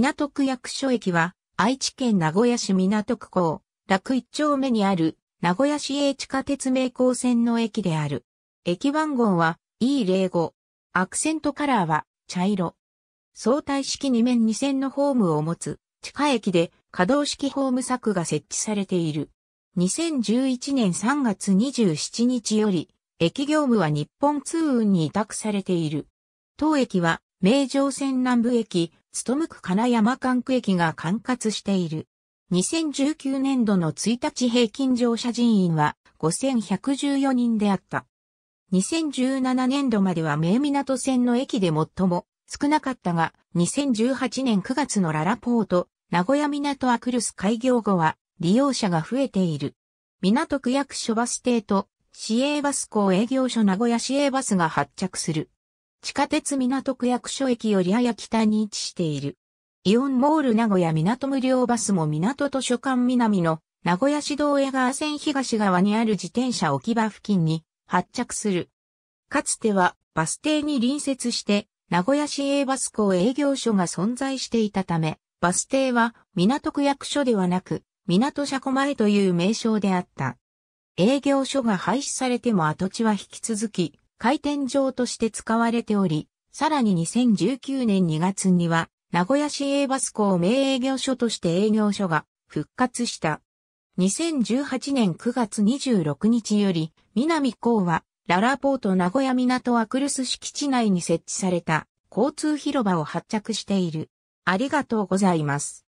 港区役所駅は、愛知県名古屋市港区港、楽一丁目にある、名古屋市営地下鉄名港線の駅である。駅番号は E05。アクセントカラーは茶色。相対式2面2線のホームを持つ地下駅で可動式ホーム柵が設置されている。2011年3月27日より、駅業務は日本通運に委託されている。当駅は名城線南部駅、む区金山管区駅が管轄している。2019年度の1日平均乗車人員は5114人であった。2017年度までは名港線の駅で最も少なかったが、2018年9月のララポート、名古屋港アクルス開業後は利用者が増えている。港区役所バス停と市営バス港営業所名古屋市営バスが発着する。地下鉄港区役所駅よりやや北に位置している。イオンモール名古屋港無料バスも港図書館南の名古屋市道江川線東側にある自転車置き場付近に発着する。かつてはバス停に隣接して名古屋市営バス港営業所が存在していたため、バス停は港区役所ではなく港車庫前という名称であった。営業所が廃止されても跡地は引き続き回転場として使われており、さらに2019年2月には、名古屋市営バス港名営業所として営業所が復活した。2018年9月26日より、南港は、ララポート名古屋港アクルス敷地内に設置された交通広場を発着している。ありがとうございます。